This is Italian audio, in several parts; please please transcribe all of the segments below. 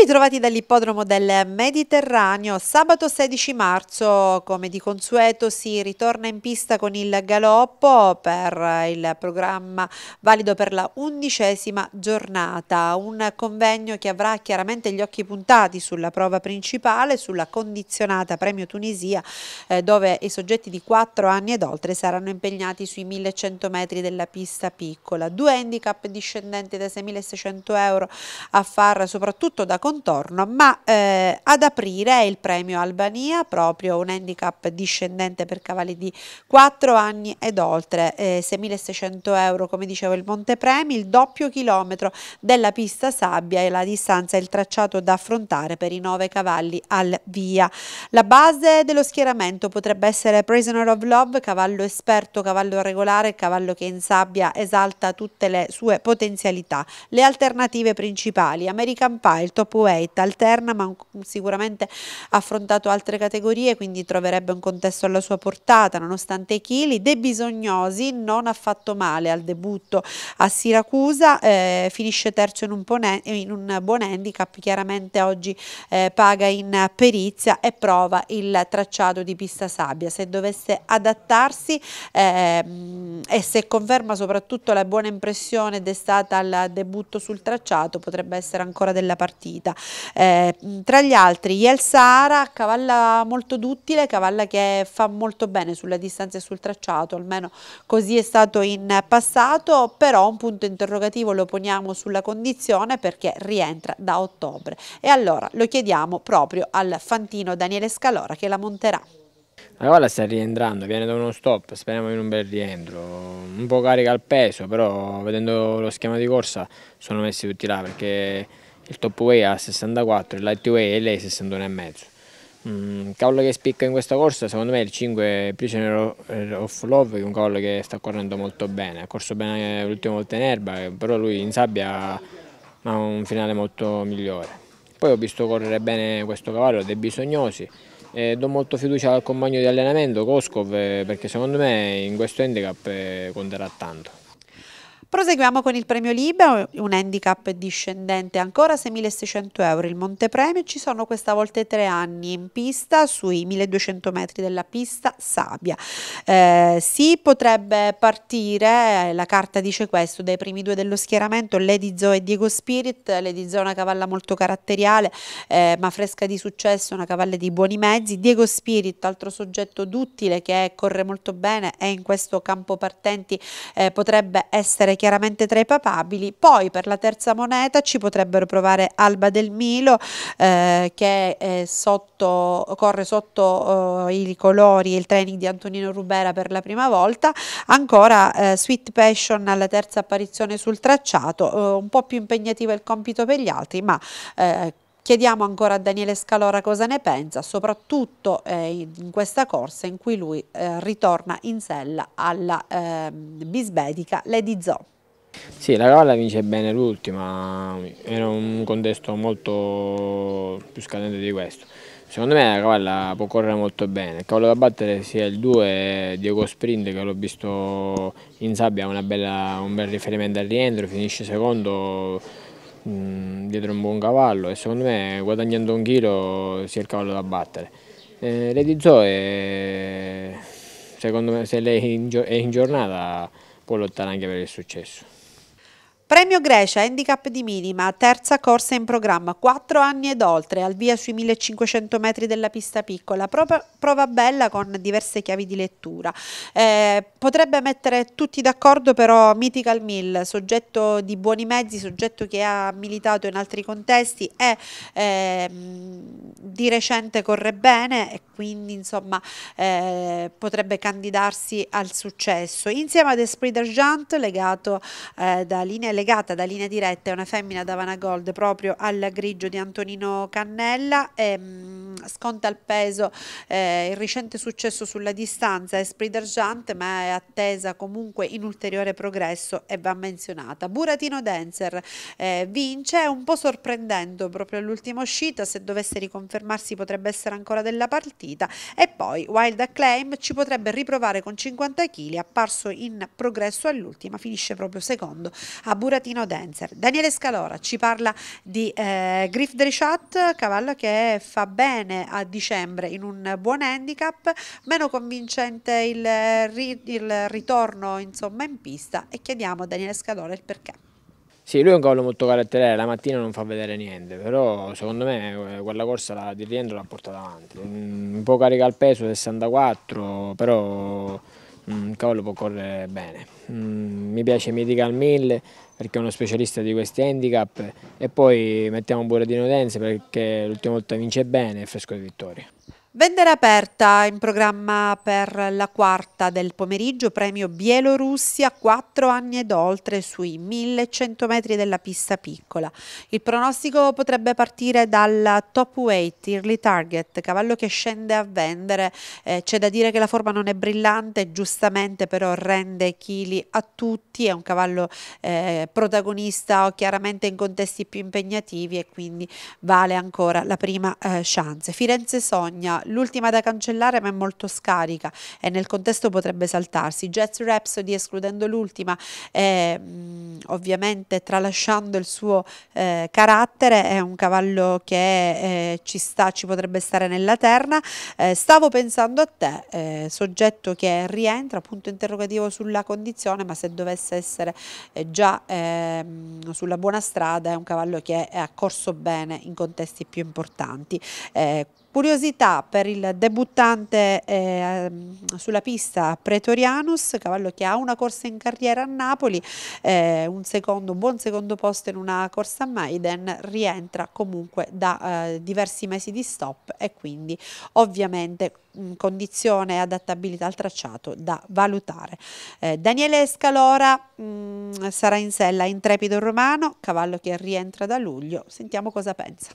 ritrovati dall'ippodromo del Mediterraneo, sabato 16 marzo come di consueto si ritorna in pista con il galoppo per il programma valido per la undicesima giornata, un convegno che avrà chiaramente gli occhi puntati sulla prova principale, sulla condizionata Premio Tunisia eh, dove i soggetti di 4 anni ed oltre saranno impegnati sui 1100 metri della pista piccola, due handicap discendenti da 6600 euro a far soprattutto da condizione contorno, ma eh, ad aprire il premio Albania, proprio un handicap discendente per cavalli di 4 anni ed oltre, eh, 6.600 euro come dicevo il Montepremi, il doppio chilometro della pista sabbia e la distanza e il tracciato da affrontare per i 9 cavalli al via. La base dello schieramento potrebbe essere Prisoner of Love, cavallo esperto, cavallo regolare, cavallo che in sabbia esalta tutte le sue potenzialità. Le alternative principali, American Pie, il Top Kuwait, alterna ma sicuramente ha affrontato altre categorie quindi troverebbe un contesto alla sua portata nonostante i chili, De Bisognosi non ha fatto male al debutto a Siracusa, eh, finisce terzo in un, in un, buon handicap, chiaramente oggi eh, paga in perizia e prova il tracciato di pista sabbia, se dovesse adattarsi eh, e se conferma soprattutto la buona impressione destata al debutto sul tracciato potrebbe essere ancora della partita vita. Eh, tra gli altri Yel Sahara, cavalla molto duttile, cavalla che fa molto bene sulla distanza e sul tracciato, almeno così è stato in passato, però un punto interrogativo lo poniamo sulla condizione perché rientra da ottobre e allora lo chiediamo proprio al fantino Daniele Scalora che la monterà. La cavallo sta rientrando, viene da uno stop, speriamo in un bel rientro. Un po' carica al peso, però vedendo lo schema di corsa sono messi tutti là perché il top way a 64, il light way e lei 61,5. Mm, cavallo che spicca in questa corsa secondo me è il 5 Prisoner eh, of Love che è un cavallo che sta correndo molto bene ha corso bene l'ultima volta in erba però lui in sabbia ha un finale molto migliore poi ho visto correre bene questo cavallo dei bisognosi e do molto fiducia al compagno di allenamento Koskov eh, perché secondo me in questo handicap eh, conterà tanto Proseguiamo con il premio libero, un handicap discendente ancora 6.600 euro il montepremio, ci sono questa volta tre anni in pista sui 1.200 metri della pista sabbia. Eh, si potrebbe partire, eh, la carta dice questo, dai primi due dello schieramento, Lady Zoe e Diego Spirit, Lady Zoe è una cavalla molto caratteriale eh, ma fresca di successo, una cavalla di buoni mezzi, Diego Spirit, altro soggetto duttile che corre molto bene e in questo campo partenti eh, potrebbe essere chiaramente tra i papabili, poi per la terza moneta ci potrebbero provare Alba del Milo eh, che sotto, corre sotto eh, i colori e il training di Antonino Rubera per la prima volta, ancora eh, Sweet Passion alla terza apparizione sul tracciato, eh, un po' più impegnativo il compito per gli altri ma eh, Chiediamo ancora a Daniele Scalora cosa ne pensa, soprattutto eh, in questa corsa in cui lui eh, ritorna in sella alla eh, bisbedica Lady Zoo. Sì, la cavalla vince bene l'ultima, era un contesto molto più scadente di questo. Secondo me la cavalla può correre molto bene, il cavallo da battere sia il 2 Diego Sprint che l'ho visto in sabbia, una bella, un bel riferimento al rientro, finisce secondo, mh, mm, dietro un buon cavallo e secondo me guadagnando un chilo sia il cavallo da battere. Eh, Lady Zoe, secondo me, se lei è in giornata può lottare anche per il successo. Premio Grecia, handicap di minima, terza corsa in programma, quattro anni ed oltre, al via sui 1500 metri della pista piccola, prova, prova bella con diverse chiavi di lettura. Eh, potrebbe mettere tutti d'accordo però Mythical Mill, soggetto di buoni mezzi, soggetto che ha militato in altri contesti e eh, di recente corre bene e quindi insomma eh, potrebbe candidarsi al successo. Insieme ad Esprit d'Argent, legato eh, da linee legata da linea diretta, è una femmina da Vana Gold proprio al grigio di Antonino Cannella, e, ehm, mh, sconta il peso eh, il recente successo sulla distanza è Spriderjant ma è attesa comunque in ulteriore progresso e va menzionata. Buratino Dancer eh, vince, è un po' sorprendendo proprio all'ultima uscita, se dovesse riconfermarsi potrebbe essere ancora della partita e poi Wild Acclaim ci potrebbe riprovare con 50 kg, apparso in progresso all'ultima, finisce proprio secondo a Buratino Buratino Dancer. Daniele Scalora ci parla di eh, Griff Dreshat, cavallo che fa bene a dicembre in un buon handicap, meno convincente il, ri, il ritorno insomma, in pista e chiediamo a Daniele Scalora il perché. Sì, lui è un cavallo molto caratteriale, la mattina non fa vedere niente, però secondo me eh, quella corsa di rientro l'ha portata avanti. Mm, un po' carica al peso, 64, però mm, cavolo può correre bene. Mm, mi piace Medical 1000 perché è uno specialista di questi handicap e poi mettiamo un Dino Dense perché l'ultima volta vince bene e fresco di vittoria. Vendere aperta in programma per la quarta del pomeriggio, premio Bielorussia, quattro anni ed oltre sui 1100 metri della pista piccola. Il pronostico potrebbe partire dal top weight, early target, cavallo che scende a vendere. Eh, c'è da dire che la forma non è brillante, giustamente però rende chili a tutti, è un cavallo eh, protagonista chiaramente in contesti più impegnativi e quindi vale ancora la prima eh, chance. Firenze Sogna l'ultima da cancellare ma è molto scarica e nel contesto potrebbe saltarsi. Jazz Rhapsody, escludendo l'ultima, eh, ovviamente tralasciando il suo eh, carattere, è un cavallo che eh, ci sta, ci potrebbe stare nella terna. Eh, stavo pensando a te, eh, soggetto che rientra, punto interrogativo sulla condizione, ma se dovesse essere eh, già ehm, sulla buona strada è un cavallo che è accorso bene in contesti più importanti. Eh, Curiosità per il debuttante eh, sulla pista Pretorianus, cavallo che ha una corsa in carriera a Napoli, eh, un, secondo, un, buon secondo posto in una corsa a Maiden, rientra comunque da eh, diversi mesi di stop e quindi ovviamente mm, condizione e adattabilità al tracciato da valutare. Eh, Daniele Scalora mh, mm, sarà in sella intrepido romano, cavallo che rientra da luglio, sentiamo cosa pensa.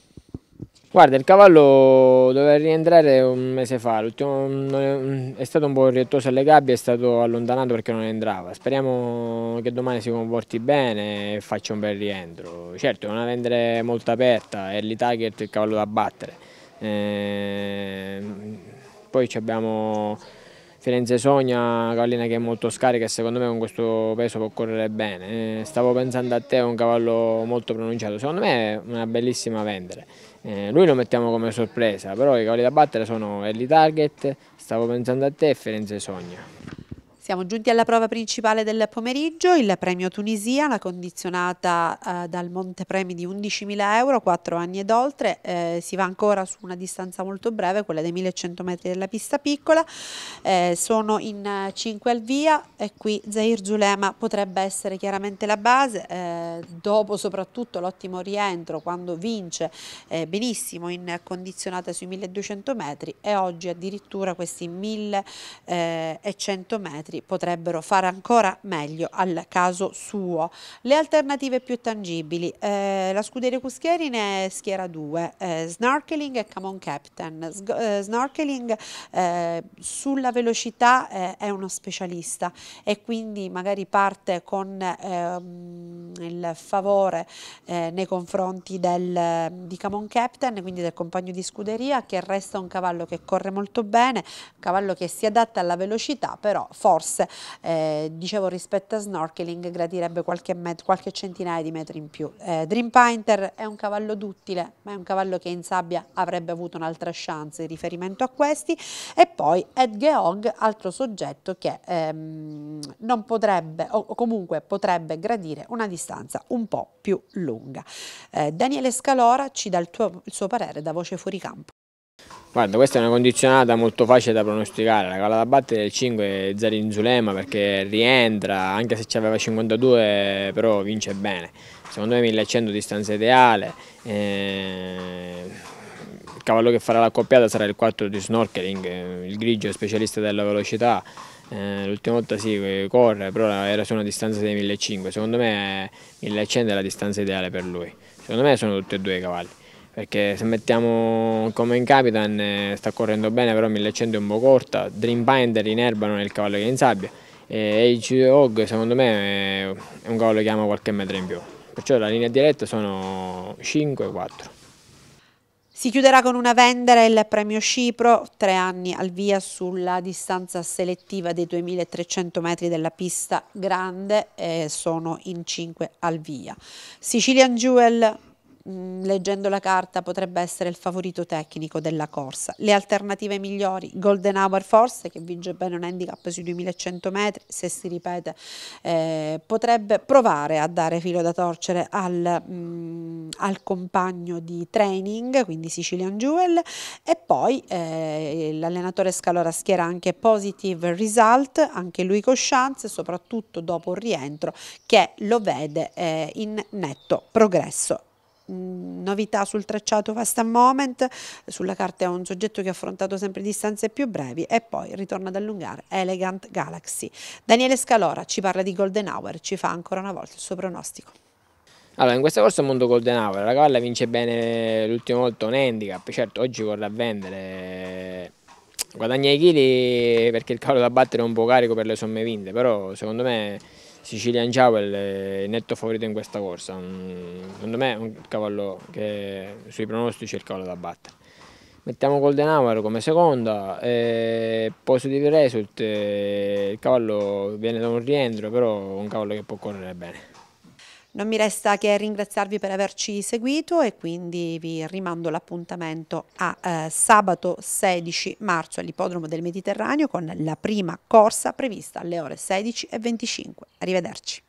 Guarda, il cavallo doveva rientrare un mese fa, mm, mm, è, stato un po' riottoso alle gabbie, è stato allontanato perché non entrava. Speriamo che domani si comporti bene e faccia un bel rientro. Certo, è una vendere molto aperta, è Target è il cavallo da battere. E... Eh, poi abbiamo Firenze Sogna, cavallina che è molto scarica e secondo me con questo peso può correre bene. E eh, stavo pensando a te, è un cavallo molto pronunciato, secondo me è una bellissima vendere. Eh, lui lo mettiamo come sorpresa, però i cavoli da battere sono early target, stavo pensando a te e Firenze sogna. Siamo giunti alla prova principale del pomeriggio, il premio Tunisia, la condizionata eh, dal montepremi di 11.000 euro, 4 anni ed oltre, eh, si va ancora su una distanza molto breve, quella dei 1.100 metri della pista piccola, eh, sono in 5 eh, al via e qui Zair Zulema potrebbe essere chiaramente la base, eh, dopo soprattutto l'ottimo rientro quando vince eh, benissimo in condizionata sui 1.200 metri e oggi addirittura questi 1.100 metri nostri potrebbero fare ancora meglio al caso suo. Le alternative più tangibili, eh, la scuderia Cuschieri ne schiera due, eh, snorkeling e come on captain. S eh, snorkeling eh, sulla velocità eh, è uno specialista e quindi magari parte con ehm, il favore eh, nei confronti del, di come on captain, quindi del compagno di scuderia che resta un cavallo che corre molto bene, un cavallo che si adatta alla velocità però forse diverse. Eh, dicevo rispetto a snorkeling gradirebbe qualche, qualche centinaia di metri in più. Eh, Dream Painter è un cavallo duttile, ma è un cavallo che in sabbia avrebbe avuto un'altra chance in riferimento a questi. E poi Ed Geog, altro soggetto che ehm, non potrebbe o comunque potrebbe gradire una distanza un po' più lunga. Eh, Daniele Scalora ci dà il, tuo, il suo parere da voce fuori campo. Guarda, questa è una condizionata molto facile da pronosticare, la calla da battere del 5 è Zarin Zulema perché rientra, anche se ci aveva 52 però vince bene, secondo me 1100 distanza ideale, eh, il cavallo che farà l'accoppiata sarà il 4 di snorkeling, eh, il grigio specialista della velocità, eh, l'ultima volta sì corre, però era su una distanza dei 1500, secondo me 1100 è la distanza ideale per lui, secondo me sono tutti e due i cavalli perché se mettiamo come in Capitan eh, sta correndo bene però 1100 è un po' corta, Dreambinder in erba non è il cavallo che è in sabbia e Age Hog secondo me è un cavallo che ama qualche metro in più, perciò la linea diretta sono 5 4. Si chiuderà con una vendera il premio Cipro, tre anni al via sulla distanza selettiva dei 2300 metri della pista grande, e sono in 5 al via. Sicilian Jewel Mm, leggendo la carta potrebbe essere il favorito tecnico della corsa. Le alternative migliori, Golden Hour forse che vince bene un handicap sui 2100 metri, se si ripete eh, potrebbe provare a dare filo da torcere al, mh, mm, al compagno di training, quindi Sicilian Jewel e poi eh, l'allenatore Scalora schiera anche Positive Result, anche lui con chance, soprattutto dopo un rientro che lo vede eh, in netto progresso. Mm, novità sul tracciato Fast and Moment, sulla carta è un soggetto che ha affrontato sempre distanze più brevi e poi ritorna ad allungare Elegant Galaxy. Daniele Scalora ci parla di Golden Hour, ci fa ancora una volta il suo pronostico. Allora, in questa corsa è mondo Golden Hour, la cavalla vince bene l'ultima volta un handicap, certo oggi vorrà vendere guadagna i chili perché il cavallo da battere è un po' carico per le somme vinte, però secondo me Sicilian Jowell è netto favorito in questa corsa, mm, secondo me è un cavallo che sui pronostici è il cavallo da battere. Mettiamo Golden Hour come seconda, e positive result, eh, il cavallo viene da un rientro, però è un cavallo che può correre bene. Non mi resta che ringraziarvi per averci seguito e quindi vi rimando l'appuntamento a eh, sabato 16 marzo all'Ippodromo del Mediterraneo con la prima corsa prevista alle ore 16 e 25. Arrivederci.